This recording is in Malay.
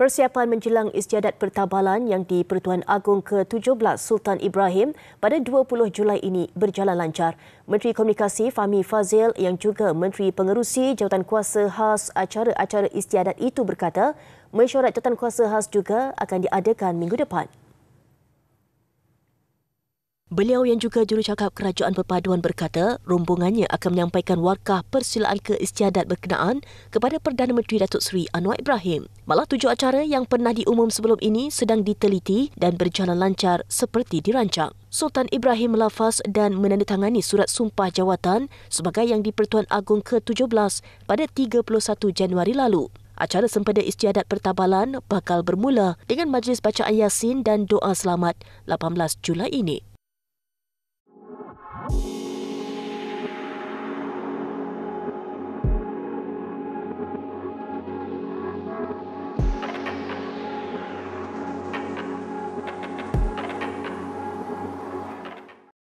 Persiapan menjelang istiadat pertabalan yang di Pertuan Agong ke-17 Sultan Ibrahim pada 20 Julai ini berjalan lancar. Menteri Komunikasi Fahmi Fazil yang juga Menteri Pengerusi Jawatan Kuasa Khas acara-acara istiadat itu berkata, mesyuarat jawatan kuasa khas juga akan diadakan minggu depan. Beliau yang juga jurucakap kerajaan perpaduan berkata rombongannya akan menyampaikan warkah persilaan keistiadat berkenaan kepada Perdana Menteri Datuk Seri Anwar Ibrahim. Malah tujuh acara yang pernah diumum sebelum ini sedang diteliti dan berjalan lancar seperti dirancang. Sultan Ibrahim melafaz dan menandatangani surat sumpah jawatan sebagai yang di-Pertuan Agong ke-17 pada 31 Januari lalu. Acara sempena istiadat pertabalan bakal bermula dengan majlis bacaan Yasin dan doa selamat 18 Julai ini. Thank you.